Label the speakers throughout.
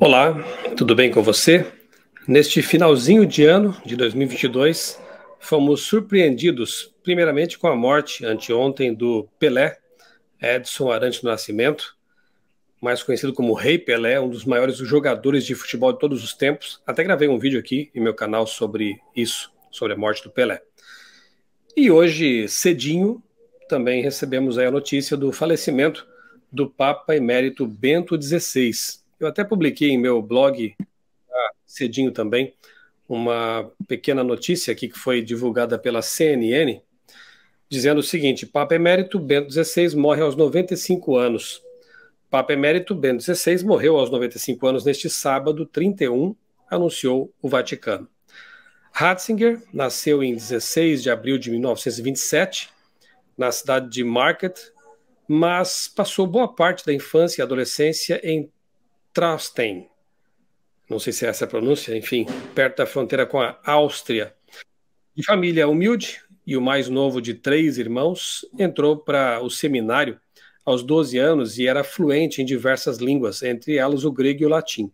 Speaker 1: Olá, tudo bem com você? Neste finalzinho de ano de 2022, fomos surpreendidos, primeiramente, com a morte anteontem do Pelé, Edson Arantes do Nascimento, mais conhecido como Rei Pelé, um dos maiores jogadores de futebol de todos os tempos. Até gravei um vídeo aqui em meu canal sobre isso, sobre a morte do Pelé. E hoje, cedinho, também recebemos a notícia do falecimento do Papa Emérito Bento XVI eu até publiquei em meu blog tá, cedinho também uma pequena notícia aqui que foi divulgada pela CNN, dizendo o seguinte: Papa Emérito Bento XVI morre aos 95 anos. Papa Emérito Bento XVI morreu aos 95 anos neste sábado 31, anunciou o Vaticano. Ratzinger nasceu em 16 de abril de 1927, na cidade de Market, mas passou boa parte da infância e adolescência em Traustein, não sei se é essa a pronúncia, enfim, perto da fronteira com a Áustria. De família humilde e o mais novo de três irmãos, entrou para o seminário aos 12 anos e era fluente em diversas línguas, entre elas o grego e o latim.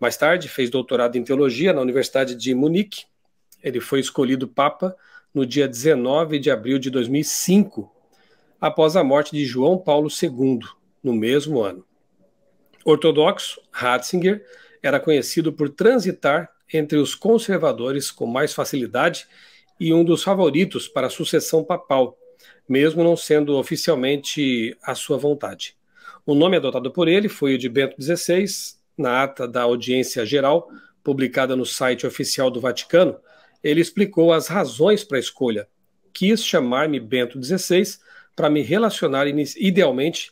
Speaker 1: Mais tarde, fez doutorado em teologia na Universidade de Munique. Ele foi escolhido papa no dia 19 de abril de 2005, após a morte de João Paulo II, no mesmo ano. Ortodoxo, Ratzinger era conhecido por transitar entre os conservadores com mais facilidade e um dos favoritos para a sucessão papal, mesmo não sendo oficialmente a sua vontade. O nome adotado por ele foi o de Bento XVI, na ata da audiência geral, publicada no site oficial do Vaticano, ele explicou as razões para a escolha. Quis chamar-me Bento XVI para me relacionar idealmente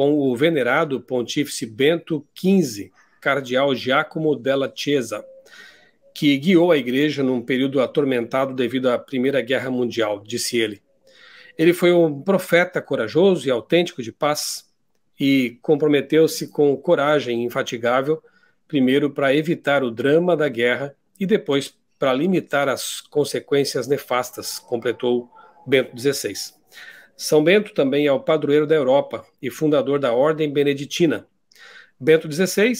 Speaker 1: com o venerado pontífice Bento XV, cardeal Giacomo della Chiesa, que guiou a igreja num período atormentado devido à Primeira Guerra Mundial, disse ele. Ele foi um profeta corajoso e autêntico de paz e comprometeu-se com coragem infatigável, primeiro para evitar o drama da guerra e depois para limitar as consequências nefastas, completou Bento XVI. São Bento também é o padroeiro da Europa e fundador da Ordem Beneditina. Bento XVI,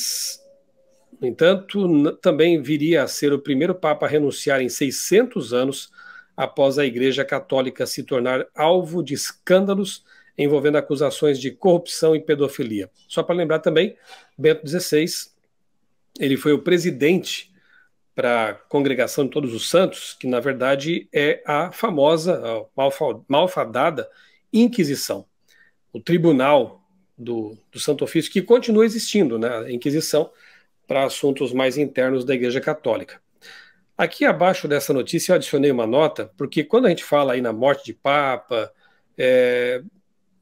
Speaker 1: no entanto, também viria a ser o primeiro Papa a renunciar em 600 anos após a Igreja Católica se tornar alvo de escândalos envolvendo acusações de corrupção e pedofilia. Só para lembrar também, Bento XVI, ele foi o presidente para a Congregação de Todos os Santos, que na verdade é a famosa, a malfadada Inquisição. O tribunal do, do Santo Ofício, que continua existindo, né, a Inquisição, para assuntos mais internos da Igreja Católica. Aqui abaixo dessa notícia eu adicionei uma nota, porque quando a gente fala aí na morte de Papa, é,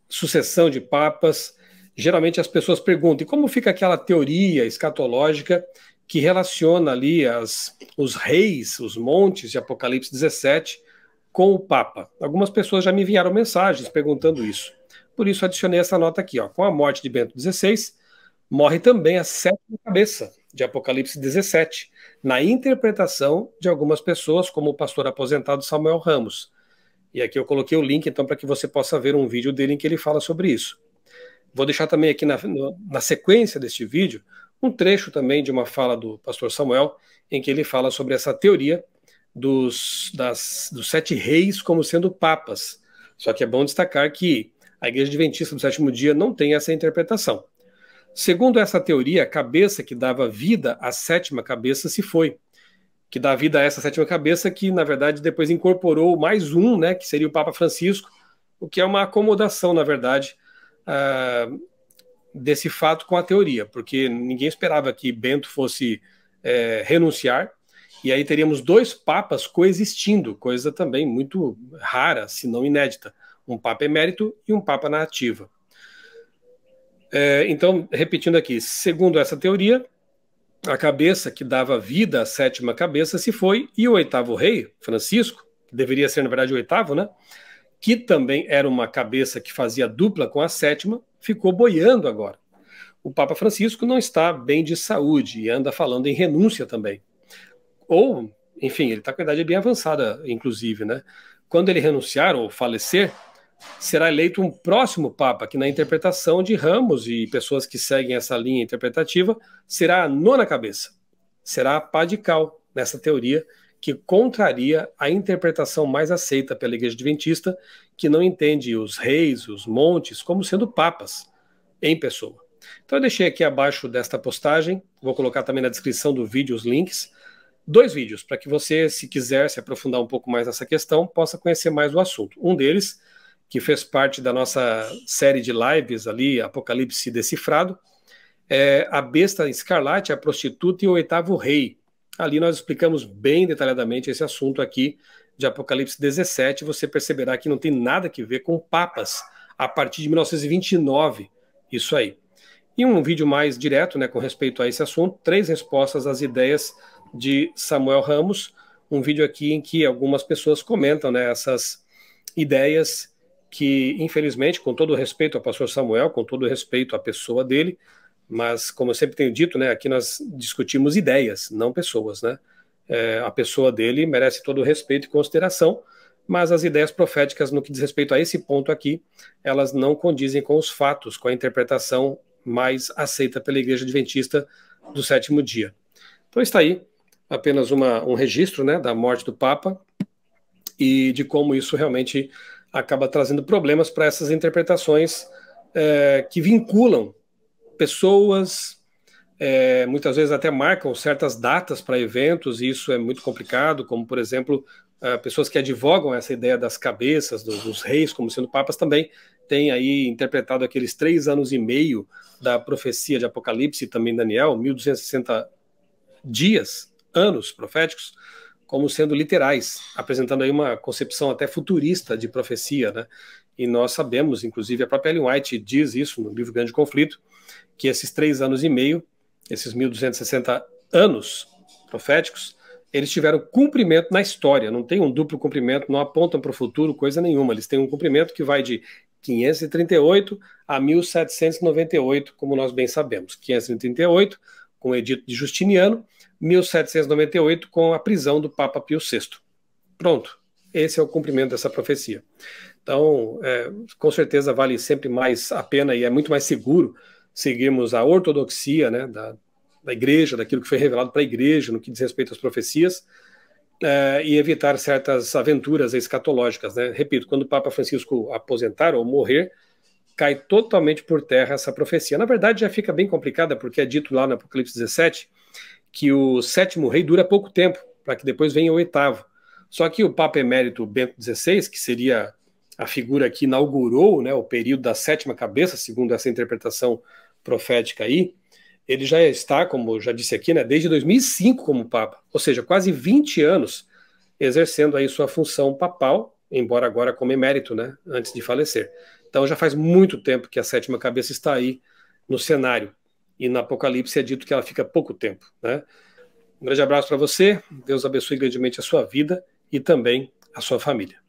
Speaker 1: sucessão de papas, geralmente as pessoas perguntam: e como fica aquela teoria escatológica que relaciona ali as, os reis, os montes de Apocalipse 17, com o Papa. Algumas pessoas já me enviaram mensagens perguntando isso. Por isso adicionei essa nota aqui, ó. Com a morte de Bento XVI, morre também a sétima cabeça de Apocalipse 17, na interpretação de algumas pessoas, como o pastor aposentado Samuel Ramos. E aqui eu coloquei o link, então, para que você possa ver um vídeo dele em que ele fala sobre isso. Vou deixar também aqui na, na sequência deste vídeo um trecho também de uma fala do pastor Samuel, em que ele fala sobre essa teoria dos, das, dos sete reis como sendo papas. Só que é bom destacar que a Igreja Adventista do Sétimo Dia não tem essa interpretação. Segundo essa teoria, a cabeça que dava vida à sétima cabeça se foi, que dá vida a essa sétima cabeça, que na verdade depois incorporou mais um, né, que seria o Papa Francisco, o que é uma acomodação, na verdade, uh, desse fato com a teoria, porque ninguém esperava que Bento fosse eh, renunciar, e aí teríamos dois papas coexistindo, coisa também muito rara, se não inédita. Um papa emérito e um papa na ativa. É, então, repetindo aqui, segundo essa teoria, a cabeça que dava vida à sétima cabeça se foi, e o oitavo rei, Francisco, que deveria ser, na verdade, o oitavo, né? Que também era uma cabeça que fazia dupla com a sétima, ficou boiando agora. O Papa Francisco não está bem de saúde e anda falando em renúncia também. Ou, enfim, ele está com a idade bem avançada, inclusive, né? Quando ele renunciar ou falecer, será eleito um próximo Papa, que na interpretação de Ramos e pessoas que seguem essa linha interpretativa, será a nona cabeça. Será a padical nessa teoria que contraria a interpretação mais aceita pela Igreja Adventista, que não entende os reis, os montes, como sendo papas em pessoa. Então eu deixei aqui abaixo desta postagem, vou colocar também na descrição do vídeo os links dois vídeos para que você, se quiser se aprofundar um pouco mais nessa questão, possa conhecer mais o assunto. Um deles, que fez parte da nossa série de lives ali, Apocalipse Decifrado, é A Besta Escarlate, a Prostituta e o Oitavo Rei. Ali nós explicamos bem detalhadamente esse assunto aqui de Apocalipse 17. Você perceberá que não tem nada que ver com papas a partir de 1929. Isso aí. E um vídeo mais direto, né, com respeito a esse assunto, três respostas às ideias de Samuel Ramos, um vídeo aqui em que algumas pessoas comentam né, essas ideias que, infelizmente, com todo respeito ao pastor Samuel, com todo respeito à pessoa dele, mas como eu sempre tenho dito, né, aqui nós discutimos ideias, não pessoas, né? É, a pessoa dele merece todo o respeito e consideração, mas as ideias proféticas no que diz respeito a esse ponto aqui, elas não condizem com os fatos, com a interpretação mais aceita pela Igreja Adventista do sétimo dia. Então está aí apenas uma, um registro né, da morte do Papa e de como isso realmente acaba trazendo problemas para essas interpretações é, que vinculam pessoas, é, muitas vezes até marcam certas datas para eventos, e isso é muito complicado, como, por exemplo, é, pessoas que advogam essa ideia das cabeças dos, dos, reis como sendo papas também têm aí interpretado aqueles três anos e meio da profecia de Apocalipse e também Daniel, 1260 dias, anos proféticos como sendo literais, apresentando aí uma concepção até futurista de profecia, né? E nós sabemos, inclusive a própria Ellen White diz isso no livro Grande Conflito, que esses três anos e meio, esses 1260 anos proféticos, eles tiveram cumprimento na história, não tem um duplo cumprimento, não apontam para o futuro coisa nenhuma, eles têm um cumprimento que vai de 538 a 1798, como nós bem sabemos. 538, com o Edito de Justiniano, 1798, com a prisão do Papa Pio VI. Pronto, esse é o cumprimento dessa profecia. Então, é, com certeza vale sempre mais a pena e é muito mais seguro seguirmos a ortodoxia né, da, da igreja, daquilo que foi revelado para a igreja no que diz respeito às profecias, é, e evitar certas aventuras escatológicas. Né? Repito, quando o Papa Francisco aposentar ou morrer, cai totalmente por terra essa profecia. Na verdade, já fica bem complicada, porque é dito lá no Apocalipse 17 que o sétimo rei dura pouco tempo, para que depois venha o oitavo. Só que o Papa Emérito Bento XVI, que seria a figura que inaugurou né, o período da sétima cabeça, segundo essa interpretação profética aí, ele já está, como já disse aqui, né, desde 2005 como Papa, ou seja, quase 20 anos exercendo aí sua função papal, embora agora como emérito, né, antes de falecer. Então já faz muito tempo que a sétima cabeça está aí no cenário e no Apocalipse é dito que ela fica pouco tempo. Né? Um grande abraço para você, Deus abençoe grandemente a sua vida e também a sua família.